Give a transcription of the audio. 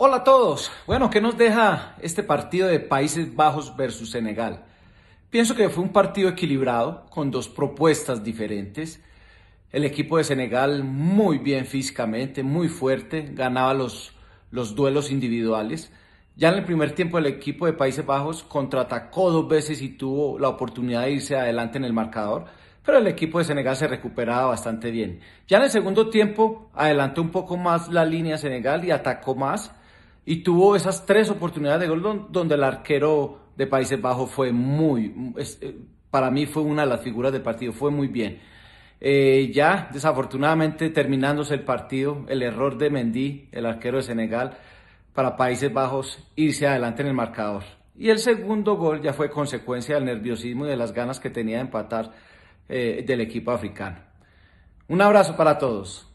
Hola a todos. Bueno, ¿qué nos deja este partido de Países Bajos versus Senegal? Pienso que fue un partido equilibrado, con dos propuestas diferentes. El equipo de Senegal muy bien físicamente, muy fuerte, ganaba los, los duelos individuales. Ya en el primer tiempo el equipo de Países Bajos contraatacó dos veces y tuvo la oportunidad de irse adelante en el marcador, pero el equipo de Senegal se recuperaba bastante bien. Ya en el segundo tiempo adelantó un poco más la línea Senegal y atacó más y tuvo esas tres oportunidades de gol donde el arquero de Países Bajos fue muy, eh, para mí fue una de las figuras del partido, fue muy bien. Eh, ya, desafortunadamente, terminándose el partido, el error de Mendy, el arquero de Senegal, para Países Bajos irse adelante en el marcador. Y el segundo gol ya fue consecuencia del nerviosismo y de las ganas que tenía de empatar eh, del equipo africano. Un abrazo para todos.